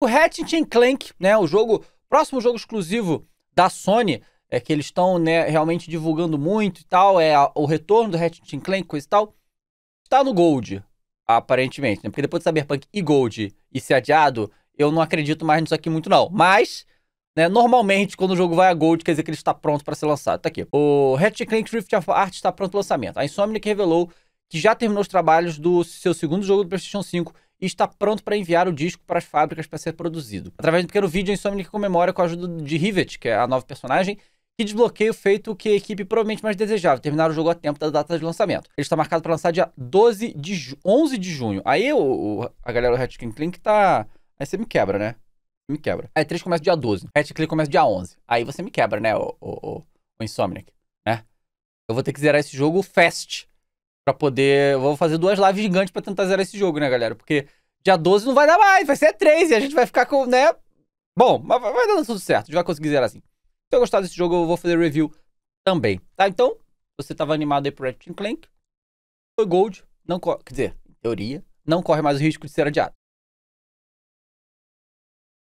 O Ratchet Clank, né, o jogo, próximo jogo exclusivo da Sony, é que eles estão né, realmente divulgando muito e tal, é a, o retorno do Ratchet Clank, coisa e tal, está no Gold, aparentemente, né? Porque depois de Cyberpunk e Gold e ser adiado, eu não acredito mais nisso aqui muito não. Mas, né, normalmente quando o jogo vai a Gold, quer dizer que ele está pronto para ser lançado. Tá aqui. O Ratchet Clank Rift of Art está pronto para lançamento. A Insomniac revelou que já terminou os trabalhos do seu segundo jogo do PlayStation 5 e está pronto para enviar o disco para as fábricas para ser produzido. Através de um pequeno vídeo, a Insomniac comemora com a ajuda de Rivet, que é a nova personagem, que desbloqueia o feito que a equipe provavelmente mais desejava, terminar o jogo a tempo da data de lançamento. Ele está marcado para lançar dia 12 de 11 de junho. Aí o, o a galera do Hatchkin Clink tá... Aí você me quebra, né? Me quebra. Aí 3 começa dia 12, Hatch Clink começa dia 11. Aí você me quebra, né, o, o, o, o Insomniac, né? Eu vou ter que zerar esse jogo fast para poder. vou fazer duas lives gigantes para tentar zerar esse jogo, né, galera? Porque dia 12 não vai dar mais, vai ser 3 e a gente vai ficar com, né? Bom, mas vai dando tudo certo, a gente vai conseguir zerar assim. Se eu gostar desse jogo, eu vou fazer review também, tá? Então, você tava animado aí pro Ratchet Clank, foi Gold, não quer dizer, em teoria, não corre mais o risco de ser adiado.